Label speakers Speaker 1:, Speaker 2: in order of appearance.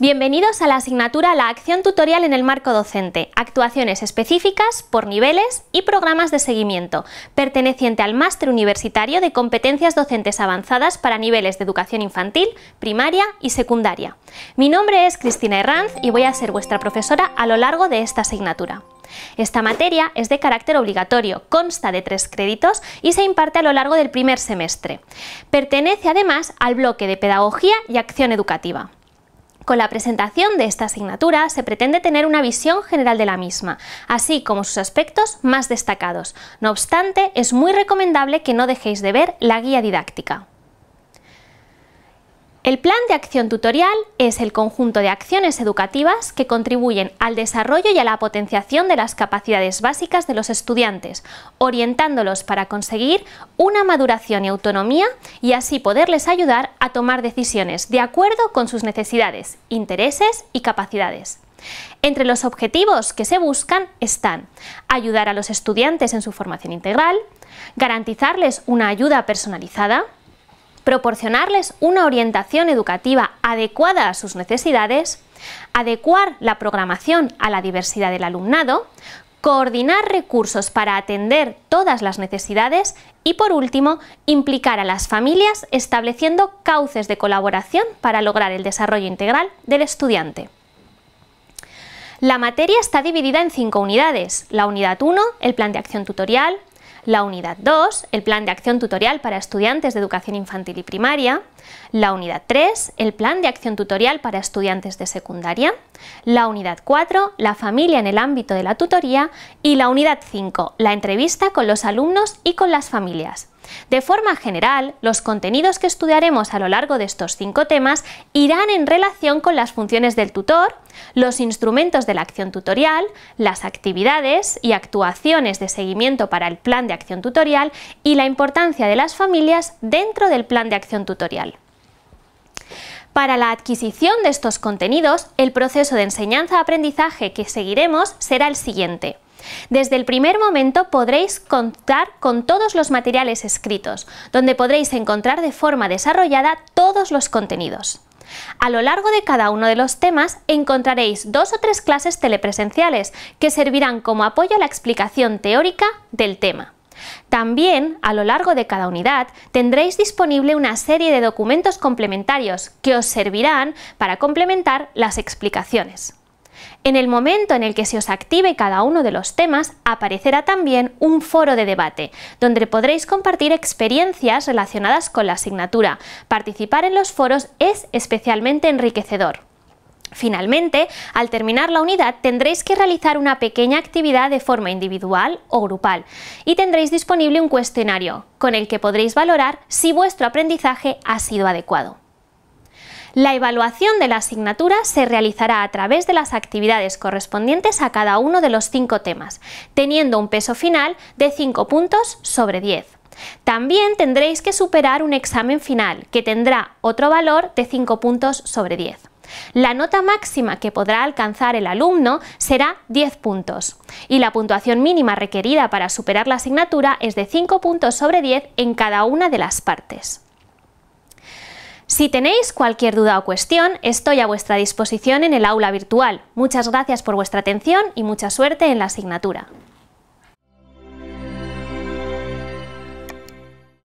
Speaker 1: Bienvenidos a la asignatura La acción tutorial en el marco docente, actuaciones específicas por niveles y programas de seguimiento, perteneciente al Máster Universitario de Competencias Docentes Avanzadas para niveles de educación infantil, primaria y secundaria. Mi nombre es Cristina Herranz y voy a ser vuestra profesora a lo largo de esta asignatura. Esta materia es de carácter obligatorio, consta de tres créditos y se imparte a lo largo del primer semestre. Pertenece además al bloque de Pedagogía y Acción Educativa. Con la presentación de esta asignatura se pretende tener una visión general de la misma, así como sus aspectos más destacados. No obstante, es muy recomendable que no dejéis de ver la guía didáctica. El plan de acción tutorial es el conjunto de acciones educativas que contribuyen al desarrollo y a la potenciación de las capacidades básicas de los estudiantes, orientándolos para conseguir una maduración y autonomía y así poderles ayudar a tomar decisiones de acuerdo con sus necesidades, intereses y capacidades. Entre los objetivos que se buscan están ayudar a los estudiantes en su formación integral, garantizarles una ayuda personalizada, proporcionarles una orientación educativa adecuada a sus necesidades, adecuar la programación a la diversidad del alumnado, coordinar recursos para atender todas las necesidades y, por último, implicar a las familias estableciendo cauces de colaboración para lograr el desarrollo integral del estudiante. La materia está dividida en cinco unidades, la unidad 1, el plan de acción tutorial, la Unidad 2, el Plan de Acción Tutorial para Estudiantes de Educación Infantil y Primaria, la Unidad 3, el Plan de Acción Tutorial para Estudiantes de Secundaria, la Unidad 4, la familia en el ámbito de la tutoría y la Unidad 5, la entrevista con los alumnos y con las familias. De forma general, los contenidos que estudiaremos a lo largo de estos cinco temas irán en relación con las funciones del tutor, los instrumentos de la acción tutorial, las actividades y actuaciones de seguimiento para el plan de acción tutorial y la importancia de las familias dentro del plan de acción tutorial. Para la adquisición de estos contenidos, el proceso de enseñanza-aprendizaje que seguiremos será el siguiente. Desde el primer momento podréis contar con todos los materiales escritos, donde podréis encontrar de forma desarrollada todos los contenidos. A lo largo de cada uno de los temas encontraréis dos o tres clases telepresenciales que servirán como apoyo a la explicación teórica del tema. También, a lo largo de cada unidad, tendréis disponible una serie de documentos complementarios que os servirán para complementar las explicaciones. En el momento en el que se os active cada uno de los temas, aparecerá también un foro de debate, donde podréis compartir experiencias relacionadas con la asignatura. Participar en los foros es especialmente enriquecedor. Finalmente, al terminar la unidad tendréis que realizar una pequeña actividad de forma individual o grupal y tendréis disponible un cuestionario con el que podréis valorar si vuestro aprendizaje ha sido adecuado. La evaluación de la asignatura se realizará a través de las actividades correspondientes a cada uno de los cinco temas, teniendo un peso final de 5 puntos sobre 10. También tendréis que superar un examen final, que tendrá otro valor de 5 puntos sobre 10. La nota máxima que podrá alcanzar el alumno será 10 puntos y la puntuación mínima requerida para superar la asignatura es de 5 puntos sobre 10 en cada una de las partes. Si tenéis cualquier duda o cuestión, estoy a vuestra disposición en el aula virtual. Muchas gracias por vuestra atención y mucha suerte en la asignatura.